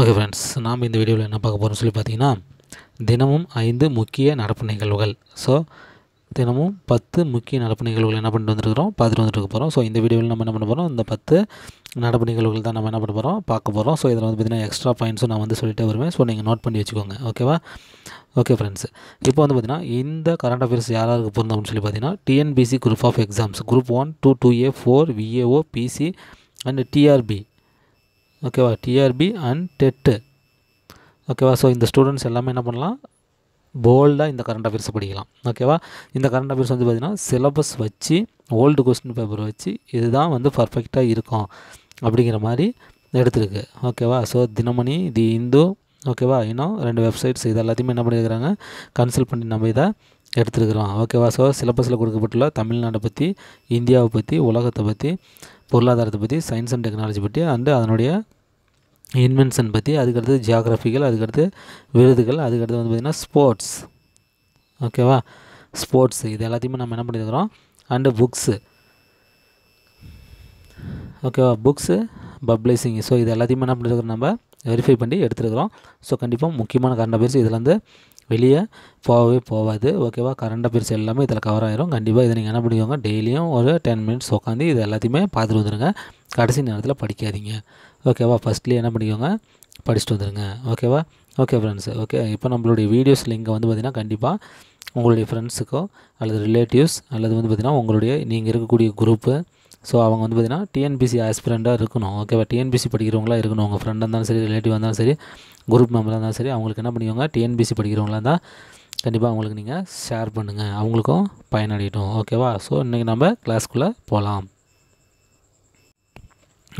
okay friends நாம் இந்த வீடியோவில் என்ன பார்க்க போகிறோம் சொல்லி பார்த்தீங்கன்னா தினமும் ஐந்து முக்கிய நடப்பு நிகழ்வுகள் ஸோ தினமும் பத்து முக்கிய நடப்பு நிகழ்வுகள் என்ன பண்ணிட்டு வந்துருக்கிறோம் பார்த்துட்டு வந்துட்டு போகிறோம் ஸோ இந்த வீடியோவில் நம்ம என்ன பண்ண போகிறோம் இந்த பத்து நடப்பு நிகழ்வுகள் தான் நம்ம என்ன பண்ண போகிறோம் பார்க்க போகிறோம் ஸோ இதில் வந்து பார்த்திங்கன்னா எக்ஸ்ட்ரா பாயிண்ட்ஸும் நான் வந்து சொல்லிட்டு வருவேன் ஸோ நீங்கள் நோட் பண்ணி வச்சுக்கோங்க ஓகேவா ஓகே ஃப்ரெண்ட்ஸ் இப்போ வந்து பார்த்திங்கன்னா இந்த கரண்ட் அஃபேர்ஸ் யாராருக்கு பொருந்தோம் அப்படின்னு சொல்லி பார்த்தீங்கன்னா TNPSC group of exams group one two two A four VAO PC and TRB ஓகேவா டிஆர்பி அண்ட் டெட்டு ஓகேவா ஸோ இந்த ஸ்டூடெண்ட்ஸ் எல்லாமே என்ன பண்ணலாம் போல்டாக இந்த கரண்ட் அஃபேர்ஸ் படிக்கலாம் ஓகேவா இந்த கரண்ட் அஃபேர்ஸ் வந்து பார்த்திங்கன்னா சிலபஸ் வச்சு ஓல்டு கொஸ்டின் பேப்பர் வச்சு இதுதான் வந்து பர்ஃபெக்டாக இருக்கும் அப்படிங்கிற மாதிரி எடுத்துருக்கு ஓகேவா ஸோ தினமணி தி இந்து ஓகேவா இன்னும் ரெண்டு வெப்சைட்ஸ் இது எல்லாத்தையுமே என்ன பண்ணியிருக்கிறாங்க கன்சல்ட் பண்ணி நம்ம இதை எடுத்துருக்குறோம் ஓகேவா ஸோ சிலபஸில் கொடுக்கப்பட்டுள்ள தமிழ்நாட்டை பற்றி இந்தியாவை பற்றி உலகத்தை பற்றி பொருளாதாரத்தை பற்றி சயின்ஸ் அண்ட் டெக்னாலஜி பற்றி அண்டு அதனுடைய இன்வென்ஷன் பற்றி அதுக்கடுத்து ஜியாகிரஃபிகள் அதுக்கடுத்து விருதுகள் அதுக்கடுத்து வந்து பார்த்திங்கன்னா ஸ்போர்ட்ஸ் ஓகேவா ஸ்போர்ட்ஸ் இது எல்லாத்தையுமே நம்ம என்ன பண்ணியிருக்கிறோம் அண்டு புக்ஸு ஓகேவா புக்ஸு பப்ளிஷிங் ஸோ இது எல்லாத்தையுமே என்ன பண்ணியிருக்கிறோம் நம்ம வெரிஃபை பண்ணி எடுத்துருக்குறோம் ஸோ கண்டிப்பாக முக்கியமான கரண்ட் அஃபேர்ஸ் வந்து வெளியே போகவே போகாது ஓகேவா கரண்ட் அஃபேர்ஸ் எல்லாமே இதில் கவர் ஆயிரும் கண்டிப்பாக இதை நீங்கள் என்ன பண்ணிக்கோங்க டெய்லியும் ஒரு டென் மினிட்ஸ் உட்காந்து இது எல்லாத்தையுமே பார்த்துட்டு வந்துடுங்க கடைசி நேரத்தில் படிக்காதீங்க ஓகேவா ஃபஸ்ட்லேயே என்ன பண்ணிக்கோங்க படிச்சுட்டு வந்துடுங்க ஓகேவா ஓகே ஃப்ரெண்ட்ஸ் ஓகே இப்போ நம்மளுடைய வீடியோஸ் லிங்க் வந்து பார்த்திங்கன்னா கண்டிப்பாக உங்களுடைய ஃப்ரெண்ட்ஸுக்கோ அல்லது ரிலேட்டிவ்ஸ் அல்லது வந்து பார்த்திங்கன்னா உங்களுடைய நீங்கள் இருக்கக்கூடிய குரூப்பு ஸோ அவங்க வந்து பார்த்திங்கன்னா டிஎன்பிசி ஆஸ்பிரண்டாக இருக்கணும் ஓகேவா டிஎன்பிசி படிக்கிறவங்களா இருக்கணும் உங்கள் ஃப்ரெண்டாக இருந்தாலும் சரி ரிலேட்டிவ் இருந்தாலும் சரி குரூப் மெம்பராக இருந்தாலும் சரி அவங்களுக்கு என்ன பண்ணிக்கோங்க டிஎன்பிசி படிக்கிறவங்களா இருந்தால் கண்டிப்பாக அவங்களுக்கு நீங்கள் ஷேர் பண்ணுங்கள் அவங்களுக்கும் பயனடையட்டும் ஓகேவா ஸோ இன்றைக்கி நம்ம கிளாஸ்க்குள்ளே போகலாம்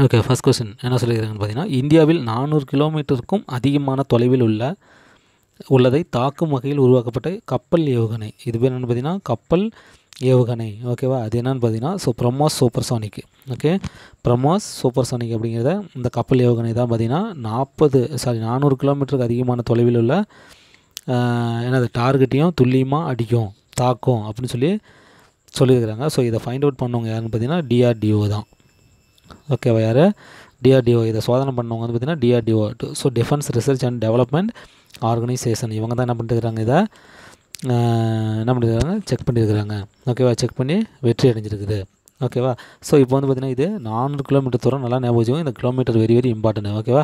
ஓகே ஃபஸ்ட் கொஸ்டின் என்ன சொல்லியிருக்காங்கன்னு பார்த்தீங்கன்னா இந்தியாவில் நானூறு கிலோமீட்டருக்கும் அதிகமான தொலைவில் உள்ள உள்ளதை தாக்கும் வகையில் உருவாக்கப்பட்ட கப்பல் ஏவுகணை இது பேர் என்னென்னு பார்த்தீங்கன்னா கப்பல் ஏவுகணை ஓகேவா அது என்னென்னு பார்த்தீங்கன்னா so BrahMos supersonic okay BrahMos sonic அப்படிங்கிறத இந்த கப்பல் ஏவுகணை தான் பார்த்திங்கன்னா நாற்பது சாரி நானூறு கிலோமீட்டருக்கு அதிகமான தொலைவில் உள்ள என்னது டார்கெட்டையும் துல்லியமாக அடிக்கும் தாக்கும் அப்படின்னு சொல்லி சொல்லியிருக்கிறாங்க ஸோ இதை ஃபைண்ட் அவுட் பண்ணவங்க யாருன்னு பார்த்தீங்கன்னா டிஆர்டிஓ தான் ஓகேவா யார் டிஆர்டிஓ இதை சோதனை பண்ணவங்க வந்து பார்த்தீங்கன்னா DRDO so defence research and development organisation இவங்க தான் என்ன பண்ணிட்டுருக்காங்க இதை என்ன பண்ணியிருக்காங்க செக் பண்ணியிருக்கிறாங்க ஓகேவா செக் பண்ணி வெற்றி அடைஞ்சிருக்குது ஓகேவா ஸோ இப்போ வந்து பார்த்திங்கன்னா இது நானூறு கிலோமீட்டர் தூரம் நல்லா ஞாபகம் இந்த கிலோமீட்டர் வெரி வெரி இம்பார்ட்டன்ட் ஓகேவா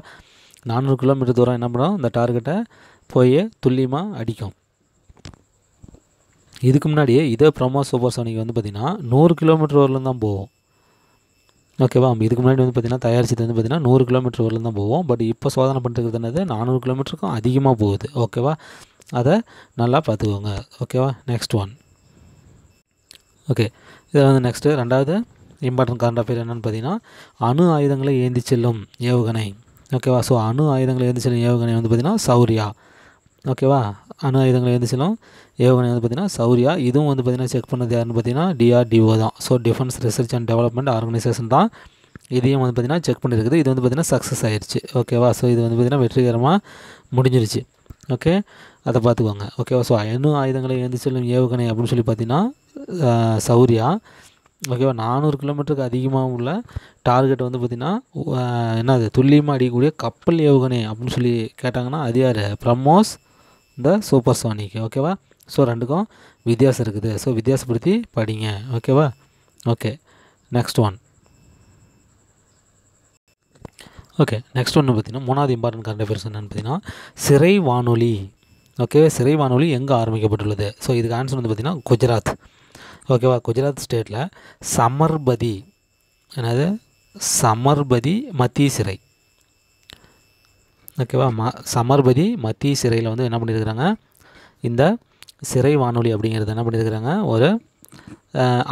நானூறு கிலோமீட்டர் தூரம் என்ன பண்ணோம் இந்த டார்கெட்டை போய் துல்லியமாக அடிக்கும் இதுக்கு முன்னாடி இதே ப்ரமோ சூப்பர் சோனிக் வந்து பார்த்திங்கன்னா நூறு கிலோமீட்டர் வரலும் தான் போகும் ஓகேவா இதுக்கு முன்னாடி வந்து பார்த்திங்கன்னா தயாரிச்சது வந்து பார்த்திங்கன்னா நூறு கிலோமீட்டர் வரலாம் தான் போவோம் பட் இப்போ சோதனை பண்ணுறது என்னது நானூறு கிலோமீட்டருக்கும் அதிகமாக போகுது ஓகேவா அதை நல்லா பார்த்துக்கோங்க ஓகேவா நெக்ஸ்ட் ஒன் ஓகே இதில் வந்து நெக்ஸ்ட்டு ரெண்டாவது இம்பார்ட்டன்ட் கரண்ட் அஃபேர் என்னென்னு பார்த்தீங்கன்னா அணு ஆயுதங்களை ஏந்தி செல்லும் ஏவுகணை ஓகேவா ஸோ அணு ஆயுதங்களை ஏந்தி செல்லும் ஏவுகணை வந்து பார்த்திங்கன்னா சௌரியா ஓகேவா அணு ஆயுதங்கள் இருந்துச்சுன்னா ஏவுகணை வந்து பார்த்தீங்கன்னா சௌரியா இதுவும் வந்து பார்த்திங்கன்னா செக் பண்ணது யாருன்னு பார்த்தீங்கன்னா டிஆர்டிஓ தான் so defence research and development organisation தான் இதையும் வந்து பார்த்திங்கன்னா செக் பண்ணியிருக்குது இது வந்து பார்த்திங்கன்னா சக்ஸஸ் ஆயிடுச்சு ஓகேவா ஸோ இது வந்து பார்த்திங்கன்னா வெற்றிகரமாக முடிஞ்சிருச்சு ஓகே அதை பார்த்துக்கோங்க ஓகேவா ஸோ அணு ஆயுதங்களை ஏந்து செல்லும் ஏவுகணை அப்படின்னு சொல்லி பார்த்தீங்கன்னா சௌரியா ஓகேவா நானூறு கிலோமீட்டருக்கு அதிகமாக உள்ள டார்கெட் வந்து பார்த்திங்கன்னா என்னது துல்லியமாக அடிக்கக்கூடிய கப்பல் ஏவுகணை அப்படின்னு சொல்லி கேட்டாங்கன்னா அது யார் பிரம்மோஸ் இந்த சூப்பர் சோனிக்கு ஓகேவா ஸோ ரெண்டுக்கும் வித்தியாசம் இருக்குது ஸோ வித்தியாசப்படுத்தி படிங்க ஓகேவா okay next one okay next ஒன்று பார்த்தீங்கன்னா மூணாவது இம்பார்ட்டன்ட் கரண்ட் அஃபேர்ஸ் என்னென்னு பார்த்தீங்கன்னா சிறை வானொலி ஓகேவா சிறை வானொலி எங்கே ஆரம்பிக்கப்பட்டுள்ளது ஸோ இதுக்கு ஆன்சர் வந்து பார்த்தீங்கன்னா குஜராத் ஓகேவா குஜராத் ஸ்டேட்டில் சமர்பதி என்னது சமர்பதி மத்திய சிறை ஓகேவா ம சமர்பதி மத்திய சிறையில் வந்து என்ன பண்ணியிருக்கிறாங்க இந்த சிறை வானொலி அப்படிங்கிறது என்ன பண்ணியிருக்கிறாங்க ஒரு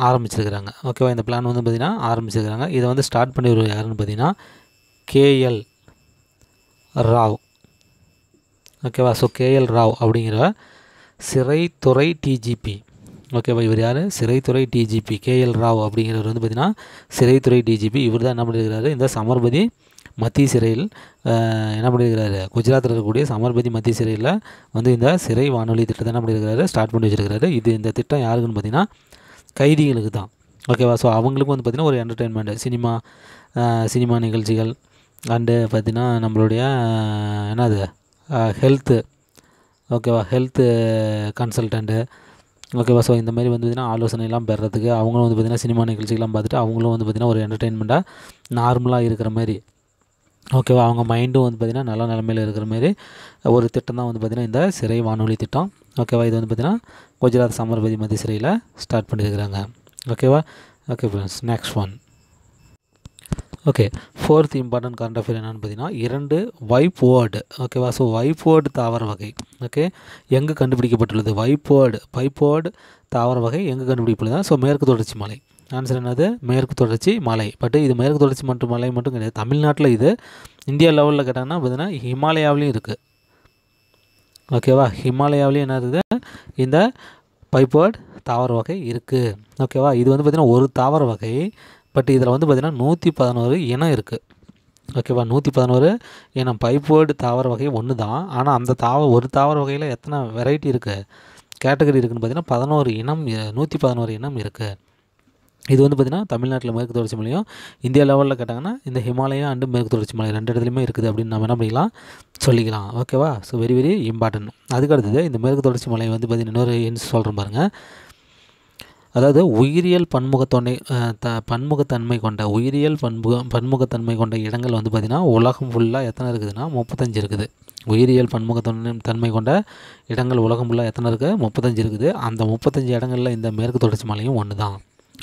ஆரம்பிச்சிருக்கிறாங்க ஓகேவா இந்த பிளான் வந்து பார்த்திங்கன்னா ஆரம்பிச்சிருக்கிறாங்க இதை வந்து ஸ்டார்ட் பண்ணிடுவோம் யாருன்னு பார்த்தீங்கன்னா கேஎல் ராவ் ஓகேவா ஸோ கேஎல் ராவ் அப்படிங்கிற சிறைத்துறை டிஜிபி ஓகேவா இவர் யார் சிறைத்துறை டிஜிபி கேஎல் ராவ் அப்படிங்கிறவர் வந்து பார்த்திங்கன்னா சிறைத்துறை டிஜிபி இவர் தான் என்ன பண்ணியிருக்கிறாரு இந்த சமர்பதி மத்திய சிறையில் என்ன பண்ணியிருக்கிறாரு குஜராத்தில் இருக்கக்கூடிய சமர்பதி மத்திய சிறையில் வந்து இந்த சிறை வானொலி திட்டத்தை என்ன பண்ணியிருக்கிறாரு ஸ்டார்ட் பண்ணி வச்சிருக்கிறாரு இது இந்த திட்டம் யாருக்குன்னு பார்த்தீங்கன்னா கைதிகளுக்கு தான் ஓகேவா ஸோ அவங்களுக்கும் வந்து பார்த்திங்கன்னா ஒரு என்டர்டெயின்மெண்ட் சினிமா சினிமா நிகழ்ச்சிகள் அண்டு பார்த்திங்கன்னா நம்மளுடைய என்னது ஹெல்த்து ஓகேவா ஹெல்த்து கன்சல்டண்ட்டு ஓகேவா ஸோ இந்த மாதிரி வந்து பார்த்திங்கன்னா ஆலோசனைலாம் பெறத்துக்கு அவங்களும் வந்து பார்த்திங்கன்னா சினிமா நிகழ்ச்சிகள்லாம் பார்த்துட்டு அவங்களும் வந்து பார்த்திங்கன்னா ஒரு என்டர்டெயின்மெண்ட்டாக நார்மலாக இருக்கிற மாதிரி ஓகேவா அவங்க மைண்டும் வந்து பார்த்திங்கன்னா நல்ல நிலமையில் இருக்கிற மாதிரி ஒரு திட்டம் தான் வந்து பார்த்திங்கன்னா இந்த சிறை வானொலி திட்டம் ஓகேவா இது வந்து பார்த்திங்கன்னா குஜராத் சமர்பதி மத்திய சிறையில் ஸ்டார்ட் பண்ணியிருக்கிறாங்க ஓகேவா okay friends next one okay fourth important current affair என்னென்னு பார்த்தீங்கன்னா இரண்டு வைப் வேர்டு ஓகேவா ஸோ வைப் வேர்டு தாவர வகை ஓகே எங்கே கண்டுபிடிக்கப்பட்டுள்ளது வைப் வேர்டு வைப் வேர்டு தாவர வகை எங்கே கண்டுபிடிக்கப்பட்டதுன்னா ஸோ மேற்கு தொடர்ச்சி மலை ஆன்சர் என்னது மேற்கு தொடர்ச்சி மலை பட் இது மேற்கு தொடர்ச்சி மற்றும் மலை மட்டும் கிடையாது தமிழ்நாட்டில் இது இந்தியா லெவலில் கேட்டாங்கன்னா பார்த்தீங்கன்னா ஹிமாலயாவிலையும் இருக்குது ஓகேவா ஹிமாலயாவிலையும் என்ன இருக்குது இந்த பைப்பர்ட் தாவர வகை இருக்குது ஓகேவா இது வந்து பார்த்திங்கன்னா ஒரு தாவர வகை பட் இதில் வந்து பார்த்திங்கன்னா நூற்றி பதினோரு இனம் இருக்குது ஓகேவா நூற்றி பதினோரு ஏன்னா பைப்வேர்டு தாவர வகை ஒன்று தான் ஆனால் அந்த தாவ ஒரு தாவர வகையில் எத்தனை வெரைட்டி இருக்குது கேட்டகரி இருக்குதுன்னு பார்த்தீங்கன்னா பதினோரு இனம் நூற்றி பதினோரு இனம் இருக்குது இது வந்து பார்த்திங்கன்னா தமிழ்நாட்டில் மேற்கு தொடர்ச்சி மலையும் இந்தியா லெவலில் கேட்டாங்கன்னா இந்த ஹிமாலயா அண்டு மேற்கு தொடர்ச்சி மலை ரெண்டு இடத்துலையுமே இருக்குது அப்படின்னு நம்ம என்ன பண்ணிக்கலாம் சொல்லிக்கலாம் ஓகேவா ஸோ வெரி வெரி இம்பார்ட்டன்ட் அதுக்கு அடுத்தது இந்த மேற்கு தொடர்ச்சி மலை வந்து பார்த்திங்கன்னா இன்னொரு சொல்கிற சொல்கிறேன் பாருங்கள் அதாவது உயிரியல் பன்முகத்தன்மை த பன்முகத்தன்மை கொண்ட உயிரியல் பன்முக பன்முகத்தன்மை கொண்ட இடங்கள் வந்து பார்த்திங்கன்னா உலகம் ஃபுல்லாக எத்தனை இருக்குதுன்னா முப்பத்தஞ்சு இருக்குது உயிரியல் பன்முகத்தன்மை தன்மை கொண்ட இடங்கள் உலகம் ஃபுல்லாக எத்தனை இருக்குது முப்பத்தஞ்சு இருக்குது அந்த முப்பத்தஞ்சு இடங்களில் இந்த மேற்கு தொடர்ச்சி மலையும் ஒன்று தான்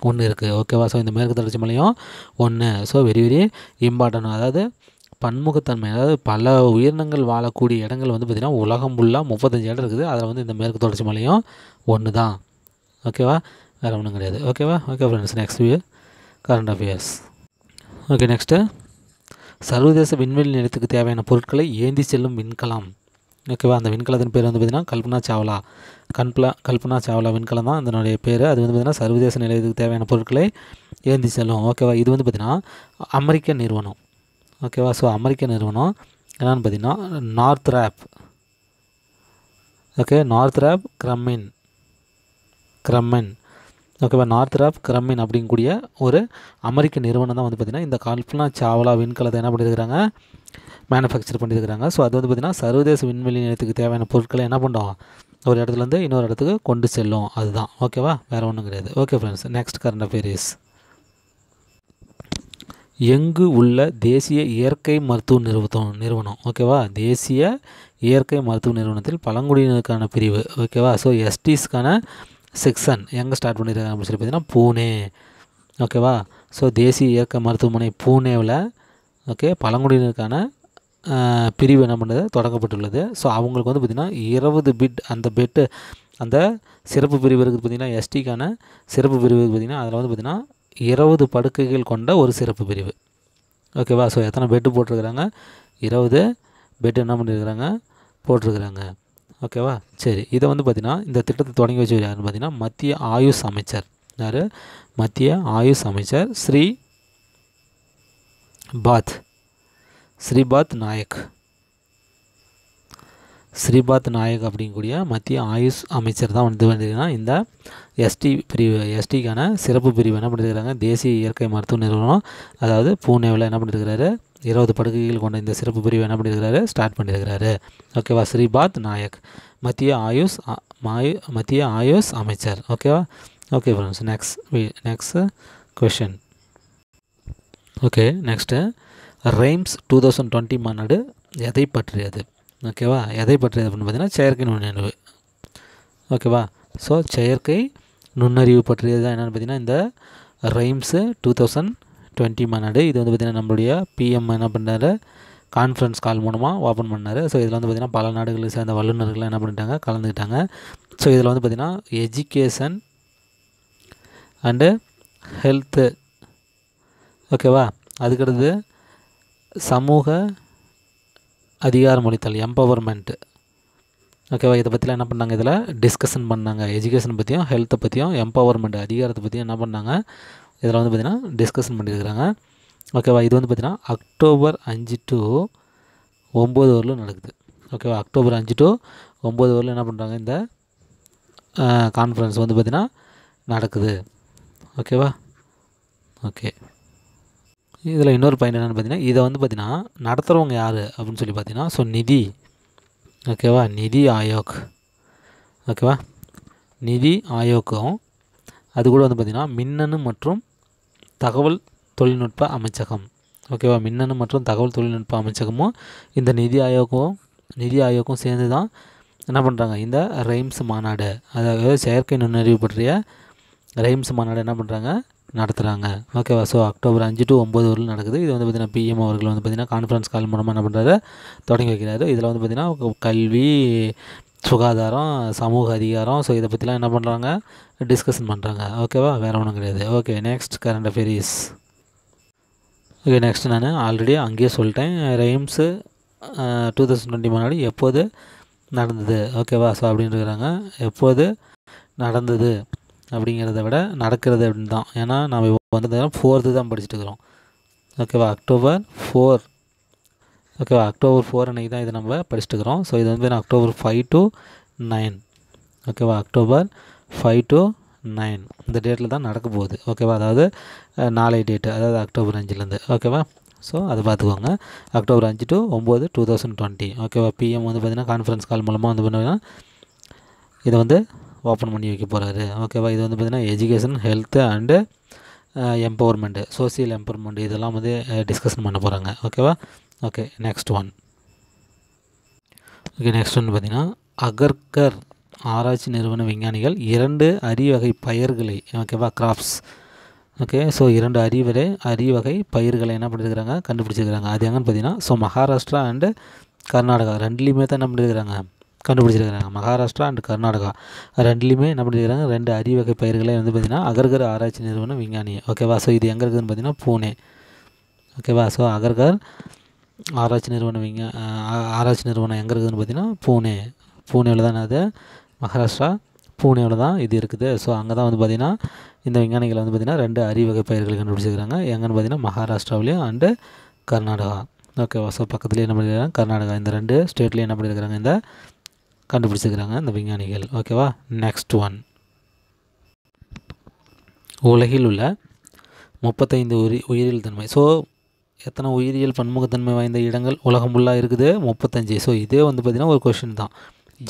ஒன்று இருக்குது ஓகேவா ஸோ இந்த மேற்கு தொடர்ச்சி மலையும் ஒன்று ஸோ வெரி வெரி இம்பார்ட்டன் அதாவது பன்முகத்தன்மை அதாவது பல உயிரினங்கள் வாழக்கூடிய இடங்கள் வந்து பார்த்திங்கன்னா உலகம் ஃபுல்லாக முப்பத்தஞ்சு இடம் இருக்குது அதில் வந்து இந்த மேற்கு தொடர்ச்சி மலையும் ஒன்று தான் ஓகேவா வேறு ஒன்றும் கிடையாது ஓகேவா okay friends next view current affairs okay next சர்வதேச விண்வெளி நிலையத்துக்கு தேவையான பொருட்களை ஏந்தி செல்லும் விண்கலாம் ஓகேவா அந்த விண்கலத்தின் பேர் வந்து பார்த்திங்கன்னா கல்பனா சாவ்லா கண்பலா கல்பனா சாவ்லா விண்கலம் தான் அதனுடைய பேர் அது வந்து பார்த்திங்கன்னா சர்வதேச நிலையத்துக்கு தேவையான பொருட்களை ஏந்தி செல்லும் ஓகேவா இது வந்து பார்த்திங்கன்னா அமெரிக்க நிறுவனம் ஓகேவா ஸோ அமெரிக்க நிறுவனம் என்னென்னு பார்த்திங்கன்னா Northrop okay Northrop Grumman Grumman ஓகேவா நார்த் நார்த்ராப் கிரமின் அப்படிங்கக்கூடிய ஒரு அமெரிக்க நிறுவனம் தான் வந்து பார்த்திங்கன்னா இந்த கல்பனா சாவலா விண்கலத்தை என்ன பண்ணியிருக்கிறாங்க மேனுஃபேக்சர் பண்ணியிருக்கிறாங்க ஸோ அது வந்து பார்த்திங்கன்னா சர்வதேச விண்வெளி நிலையத்துக்கு தேவையான பொருட்களை என்ன பண்ணுறோம் ஒரு இடத்துலேருந்து இன்னொரு இடத்துக்கு கொண்டு செல்லும் அதுதான் ஓகேவா வேறு ஒன்றும் கிடையாது okay friends next current affair is எங்கு உள்ள தேசிய இயற்கை மருத்துவ நிறுவனம் நிறுவனம் ஓகேவா தேசிய இயற்கை மருத்துவ நிறுவனத்தில் பழங்குடியினருக்கான பிரிவு ஓகேவா ஸோ எஸ்டிஸ்க்கான செக்ஷன் எங்கே ஸ்டார்ட் பண்ணியிருக்காங்க அப்படின்னு சொல்லி பார்த்தீங்கன்னா பூனே ஓகேவா ஸோ தேசிய இயக்க மருத்துவமனை பூனேவில் ஓகே பழங்குடியினருக்கான பிரிவு என்ன பண்ணுறது தொடங்கப்பட்டுள்ளது ஸோ அவங்களுக்கு வந்து பார்த்திங்கன்னா இருபது பிட் அந்த பெட்டு அந்த சிறப்பு பிரிவு இருக்குது பார்த்திங்கன்னா எஸ்டிக்கான சிறப்பு பிரிவு இருக்குது பார்த்திங்கன்னா அதில் வந்து பார்த்திங்கன்னா இருபது படுக்கைகள் கொண்ட ஒரு சிறப்பு பிரிவு ஓகேவா ஸோ எத்தனை பெட்டு போட்டிருக்கிறாங்க இருபது பெட்டு என்ன பண்ணியிருக்கிறாங்க போட்டிருக்கிறாங்க ஓகேவா சரி இதை வந்து பார்த்திங்கன்னா இந்த திட்டத்தை தொடங்கி வச்சு யாருன்னு பார்த்தீங்கன்னா மத்திய ஆயுஷ் அமைச்சர் யார் மத்திய ஆயுஷ் அமைச்சர் ஸ்ரீ பாத் ஸ்ரீபாத் நாயக் ஸ்ரீபாத் நாயக் அப்படிங்கக்கூடிய மத்திய ஆயுஷ் அமைச்சர் தான் வந்து பார்த்தீங்கன்னா இந்த எஸ்டி பிரிவு எஸ்டிக்கான சிறப்பு பிரிவு என்ன பண்ணிருக்கிறாங்க தேசிய இயற்கை மருத்துவ நிறுவனம் அதாவது பூனேவில் என்ன பண்ணியிருக்கிறாரு இருபது படுகைகள் கொண்ட இந்த சிறப்பு பிரிவு என்ன பண்ணியிருக்கிறாரு ஸ்டார்ட் பண்ணியிருக்கிறாரு ஓகேவா ஸ்ரீபாத் நாயக் மத்திய ஆயுஷ் மாயு மத்திய ஆயுஷ் அமைச்சர் ஓகேவா okay friends next V next question okay next RAISE two thousand twenty மாநாடு எதை பற்றியது ஓகேவா எதை பற்றியது அப்படின்னு பார்த்தீங்கன்னா செயற்கை நுண்ணறிவு ஓகேவா ஸோ செயற்கை நுண்ணறிவு பற்றியது தான் என்னென்னு பார்த்தீங்கன்னா இந்த ரெய்ம்ஸு டூ தௌசண்ட் டுவெண்ட்டி மாநாடு இது வந்து பார்த்திங்கன்னா நம்மளுடைய பிஎம் என்ன பண்ணுறாரு கான்ஃபரன்ஸ் கால் மூலமாக ஓப்பன் பண்ணார் ஸோ இதில் வந்து பார்த்திங்கன்னா பல நாடுகளை சேர்ந்த வல்லுநர்கள் என்ன பண்ணிட்டாங்க கலந்துக்கிட்டாங்க ஸோ இதில் வந்து பார்த்திங்கன்னா எஜுகேஷன் அண்டு ஹெல்த்து ஓகேவா அதுக்கடுத்து சமூக அதிகாரமொழித்தல் எம்பவர்மெண்ட்டு ஓகேவா இதை பற்றிலாம் என்ன பண்ணாங்க இதில் டிஸ்கஷன் பண்ணாங்க எஜுகேஷன் பற்றியும் ஹெல்த்தை பற்றியும் எம்பவர்மெண்ட் அதிகாரத்தை பற்றியும் என்ன பண்ணாங்க இதில் வந்து பார்த்திங்கன்னா டிஸ்கஷன் பண்ணியிருக்கிறாங்க ஓகேவா இது வந்து பார்த்திங்கன்னா அக்டோபர் அஞ்சு டு ஒம்பது வரலும் நடக்குது ஓகேவா அக்டோபர் அஞ்சு டு ஒம்பது வரலும் என்ன பண்ணுறாங்க இந்த கான்ஃபரன்ஸ் வந்து பார்த்திங்கன்னா நடக்குது ஓகேவா ஓகே இதில் இன்னொரு பாயிண்ட் என்னென்னு பார்த்தீங்கன்னா இதை வந்து பார்த்திங்கன்னா நடத்துகிறவங்க யார் அப்படின்னு சொல்லி பார்த்தீங்கன்னா ஸோ நிதி ஓகேவா நிதி ஆயோக் ஓகேவா நிதி ஆயோக்கும் அது கூட வந்து பார்த்திங்கன்னா மின்னணு மற்றும் தகவல் தொழில்நுட்ப அமைச்சகம் ஓகேவா மின்னணு மற்றும் தகவல் தொழில்நுட்ப அமைச்சகமும் இந்த நிதி ஆயோகம் நிதி ஆயோகம் சேர்ந்து தான் என்ன பண்ணுறாங்க இந்த ரைம்ஸ் மாநாடு அதாவது செயற்கை நுண்ணறிவு பற்றிய ரைம்ஸ் மாநாடு என்ன பண்ணுறாங்க நடத்துகிறாங்க ஓகேவா ஸோ அக்டோபர் அஞ்சு டு ஒம்பது வரையில் நடக்குது இது வந்து பார்த்திங்கன்னா பிஎம் அவர்கள் வந்து பார்த்திங்கன்னா கான்ஃபரன்ஸ் கால் மூலமாக என்ன பண்ணுறாரு தொடங்கி வைக்கிறாரு இதில் வந்து பார்த்திங்கன்னா கல்வி சுகாதாரம் சமூக அதிகாரம் ஸோ இதை பற்றிலாம் என்ன பண்ணுறாங்க டிஸ்கஷன் பண்ணுறாங்க ஓகேவா வேறு ஒன்றும் கிடையாது okay next current affair is okay next நான் ஆல்ரெடி அங்கேயே சொல்லிட்டேன் ரெய்ம்ஸு டூ தௌசண்ட் டுவெண்ட்டி முன்னாடி எப்போது நடந்தது ஓகேவா ஸோ அப்படின்ட்டுருக்குறாங்க எப்போது நடந்தது அப்படிங்கிறத விட நடக்கிறது அப்படின்னு தான் ஏன்னா நம்ம இப்போ வந்து ஃபோர்த்து தான் படிச்சுட்டு இருக்கிறோம் ஓகேவா அக்டோபர் ஃபோர் ஓகேவா அக்டோபர் ஃபோர் அன்றைக்கி தான் இதை நம்ம படிச்சுட்டு இருக்கிறோம் ஸோ இது வந்து அக்டோபர் ஃபைவ் டு நைன் ஓகேவா அக்டோபர் ஃபைவ் டு நைன் இந்த டேட்டில் தான் நடக்க போகுது ஓகேவா அதாவது நாளை டேட்டு அதாவது அக்டோபர் அஞ்சுலேருந்து ஓகேவா ஸோ அதை பார்த்துக்கோங்க அக்டோபர் அஞ்சு டு ஒம்பது டூ தௌசண்ட் டுவெண்ட்டி ஓகேவா பிஎம் வந்து பார்த்திங்கன்னா கான்ஃபரன்ஸ் கால் மூலமாக வந்து பார்த்தீங்கன்னா இதை வந்து ஓப்பன் பண்ணி வைக்க போகிறாரு ஓகேவா இது வந்து பார்த்திங்கன்னா education health and empowerment social empowerment இதெல்லாம் வந்து டிஸ்கஷன் பண்ண போகிறாங்க ஓகேவா okay next one okay next one பார்த்திங்கன்னா அகர்கர் ஆராய்ச்சி நிறுவன விஞ்ஞானிகள் இரண்டு அரிவகை பயிர்களை ஓகேவா கிராப்ஸ் ஓகே ஸோ இரண்டு அறிவரை அறிவகை பயிர்களை என்ன பண்ணியிருக்கிறாங்க கண்டுபிடிச்சிருக்கிறாங்க அது எங்கன்னு பார்த்தீங்கன்னா ஸோ மகாராஷ்டிரா அண்டு கர்நாடகா ரெண்டுலேயுமே தான் என்ன பண்ணியிருக்கிறாங்க கண்டுபிடிச்சிருக்கிறாங்க மகாராஷ்டிரா அண்டு கர்நாடகா ரெண்டுலேயுமே என்ன பண்ணியிருக்கிறாங்க ரெண்டு அறிவகை பயிர்களை வந்து பார்த்திங்கன்னா அகர்கர் ஆராய்ச்சி நிறுவனம் விஞ்ஞானி ஓகேவா ஸோ இது எங்கே இருக்குதுன்னு பார்த்தீங்கன்னா பூனே ஓகேவா ஸோ அகர்கர் ஆராய்ச்சி நிறுவனம் விஞ்ஞா ஆராய்ச்சி நிறுவனம் எங்கே இருக்குதுன்னு பார்த்தீங்கன்னா பூனே பூனேவில் தான் அது மகாராஷ்டிரா பூனேவில் தான் இது இருக்குது ஸோ அங்கே தான் வந்து பார்த்திங்கன்னா இந்த விஞ்ஞானிகள் வந்து பார்த்திங்கன்னா ரெண்டு அறிவகை பயிர்களை கண்டுபிடிச்சிருக்கிறாங்க எங்கன்னு பார்த்திங்கன்னா மகாராஷ்டிராவிலையும் அண்டு கர்நாடகா ஓகேவா ஸோ பக்கத்துலேயே என்ன பண்ணியிருக்காங்க கர்நாடகா இந்த ரெண்டு ஸ்டேட்லேயும் என்ன பண்ணியிருக்கிறாங்க இந்த கண்டுபிடிச்சிருக்கிறாங்க இந்த விஞ்ஞானிகள் ஓகேவா நெக்ஸ்ட் ஒன் உலகில் உள்ள முப்பத்தைந்து உயிரி உயிரியல் தன்மை ஸோ எத்தனை உயிரியல் பன்முகத்தன்மை வாய்ந்த இடங்கள் உலகம் உள்ளாக இருக்குது முப்பத்தஞ்சு ஸோ இதே வந்து பார்த்திங்கன்னா ஒரு கொஷின் தான்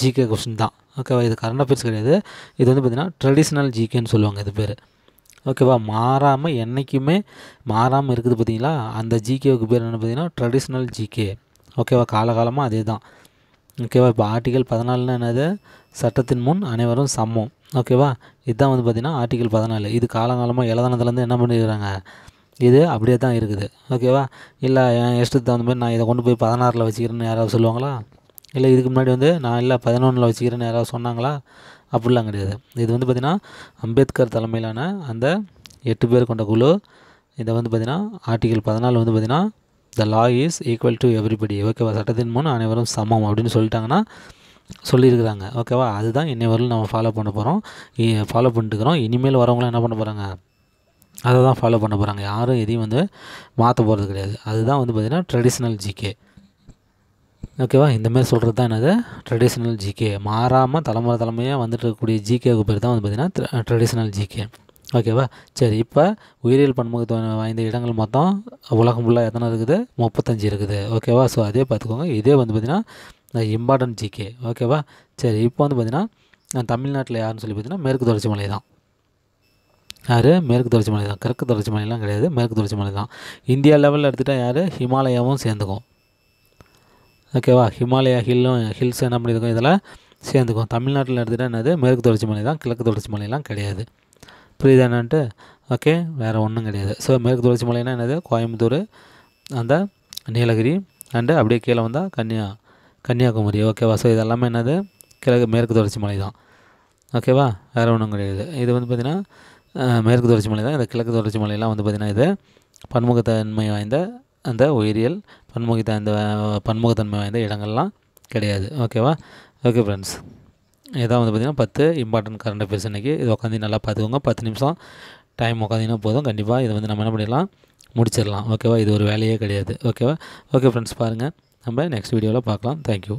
ஜிகே கொஷின் தான் ஓகேவா இது கரண்ட் அஃபேர்ஸ் கிடையாது இது வந்து பார்த்திங்கன்னா ட்ரெடிஷ்னல் ஜிகேன்னு சொல்லுவாங்க இது பேர் ஓகேவா மாறாமல் என்றைக்குமே மாறாமல் இருக்குது பார்த்திங்களா அந்த ஜிகேவுக்கு பேர் என்ன பார்த்தீங்கன்னா ட்ரெடிஷ்னல் ஜிகே ஓகேவா காலகாலமாக அதே தான் ஓகேவா இப்போ ஆர்டிகல் பதினாலுன்னு என்னது சட்டத்தின் முன் அனைவரும் சமம் ஓகேவா இதுதான் வந்து பார்த்திங்கன்னா ஆர்டிகல் பதினாலு இது காலங்காலமாக இலதானத்துலேருந்து என்ன பண்ணியிருக்காங்க இது அப்படியே தான் இருக்குது ஓகேவா இல்லை என் இஷ்டத்துக்கு தகுந்த மாதிரி நான் இதை கொண்டு போய் பதினாறில் வச்சுக்கிறேன்னு யாராவது சொல்லுவாங்களா இல்லை இதுக்கு முன்னாடி வந்து நான் இல்லை பதினொன்றில் வச்சுக்கிறேன்னு யாராவது சொன்னாங்களா அப்படிலாம் கிடையாது இது வந்து பார்த்திங்கன்னா அம்பேத்கர் தலைமையிலான அந்த எட்டு பேர் கொண்ட குழு இதை வந்து பார்த்திங்கன்னா ஆர்டிகல் பதினாலு வந்து பார்த்திங்கன்னா the law is equal to everybody ஓகேவா சட்டத்தின் மூணு அனைவரும் சமம் அப்படின்னு சொல்லிட்டாங்கன்னா சொல்லியிருக்கிறாங்க ஓகேவா அதுதான் இன்னை வரலும் நம்ம ஃபாலோ பண்ண போகிறோம் ஃபாலோ பண்ணிட்டுக்கிறோம் இனிமேல் வரவங்களாம் என்ன பண்ண போகிறாங்க அதை தான் ஃபாலோ பண்ண போகிறாங்க யாரும் எதையும் வந்து மாற்ற போகிறது கிடையாது அதுதான் வந்து பார்த்திங்கன்னா ட்ரெடிஷ்னல் ஜிகே ஓகேவா இந்தமாரி சொல்கிறது தான் என்னது ட்ரெடிஷ்னல் ஜிகே மாறாமல் தலைமுறை தலைமையாக வந்துட்டு இருக்கக்கூடிய ஜிகேவுக்கு பேர் தான் வந்து பார்த்திங்கன்னா ட்ரெடிஷ்னல் ஜிகே ஓகேவா சரி இப்போ உயிரியல் பன்முகத்துவம் வாய்ந்த இடங்கள் மொத்தம் உலகம் ஃபுல்லாக எத்தனை இருக்குது முப்பத்தஞ்சு இருக்குது ஓகேவா ஸோ அதே பார்த்துக்கோங்க இதே வந்து பார்த்திங்கன்னா இம்பார்ட்டன்ட் ஜிகே ஓகேவா சரி இப்போ வந்து பார்த்திங்கன்னா தமிழ்நாட்டில் யாருன்னு சொல்லி பார்த்தீங்கன்னா மேற்கு தொடர்ச்சி மலை தான் யார் மேற்கு தொடர்ச்சி மலை தான் கிழக்கு தொடர்ச்சி மலைலாம் கிடையாது மேற்கு தொடர்ச்சி மலை தான் இந்தியா லெவலில் எடுத்துகிட்டால் யார் ஹிமாலயாவும் சேர்ந்துக்கும் ஓகேவா ஹிமாலயா ஹில்லும் ஹில்ஸ் என்ன பண்ணியிருக்கோம் இதெல்லாம் சேர்ந்துக்கும் தமிழ்நாட்டில் எடுத்துகிட்டா என்னது மேற்கு தொடர்ச்சி மலை தான் கிழக்கு தொடர்ச்சி மலையெல்லாம் கிடையாது புரியுது என்னன்ட்டு ஓகே வேறு ஒன்றும் கிடையாது ஸோ மேற்கு தொடர்ச்சி மலைனா என்னது கோயம்புத்தூர் அந்த நீலகிரி அண்டு அப்படியே கீழே வந்தால் கன்னியா கன்னியாகுமரி ஓகேவா ஸோ இதெல்லாமே என்னது கிழக்கு மேற்கு தொடர்ச்சி மலை தான் ஓகேவா வேறு ஒன்றும் கிடையாது இது வந்து பார்த்திங்கன்னா மேற்கு தொடர்ச்சி மலை தான் இந்த கிழக்கு தொடர்ச்சி மலையெல்லாம் வந்து பார்த்திங்கன்னா இது பன்முகத்தன்மை வாய்ந்த அந்த உயிரியல் பன்முகித்த அந்த பன்முகத்தன்மை வாய்ந்த இடங்கள்லாம் கிடையாது ஓகேவா ஓகே ஃப்ரெண்ட்ஸ் இதான் வந்து பார்த்திங்கன்னா பத்து இம்பார்ட்டன்ட் கரண்ட் அஃபேர்ஸ் இன்றைக்கி இது உட்காந்து நல்லா பார்த்துக்கோங்க பத்து நிமிஷம் டைம் உட்காந்திங்கன்னா போதும் கண்டிப்பாக இதை வந்து நம்ம என்ன பண்ணிடலாம் முடிச்சிடலாம் ஓகேவா இது ஒரு வேலையே கிடையாது ஓகேவா ஓகே ஃப்ரெண்ட்ஸ் பாருங்கள் நம்ம நெக்ஸ்ட் வீடியோவில் பார்க்கலாம் தேங்க்யூ